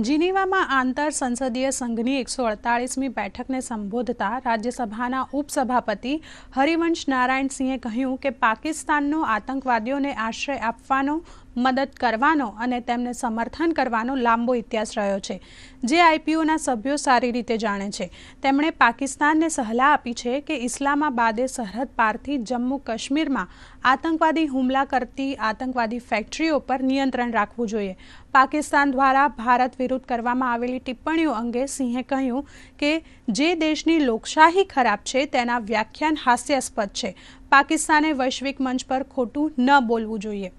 જીનીવામાં આંતર સંસદીય સંઘની એકસો અડતાળીસમી બેઠકને સંબોધતા રાજ્યસભાના ઉપસભાપતિ હરિવંશ નારાયણ સિંહે કહ્યું કે પાકિસ્તાનનો આતંકવાદીઓને આશ્રય આપવાનો મદદ કરવાનો અને તેમને સમર્થન કરવાનો લાંબો ઇતિહાસ રહ્યો છે જે આઈપીઓના સભ્યો સારી રીતે જાણે છે તેમણે પાકિસ્તાનને સલાહ આપી છે કે ઇસ્લામાબાદે સરહદ પારથી જમ્મુ કાશ્મીરમાં આતંકવાદી હુમલા કરતી આતંકવાદી ફેક્ટરીઓ પર નિયંત્રણ રાખવું જોઈએ પાકિસ્તાન દ્વારા ભારત વિરુદ્ધ કરવામાં આવેલી ટિપ્પણીઓ અંગે સિંહે કહ્યું કે જે દેશની લોકશાહી ખરાબ છે તેના વ્યાખ્યાન હાસ્યાસ્પદ છે પાકિસ્તાને વૈશ્વિક મંચ પર ખોટું ન બોલવું જોઈએ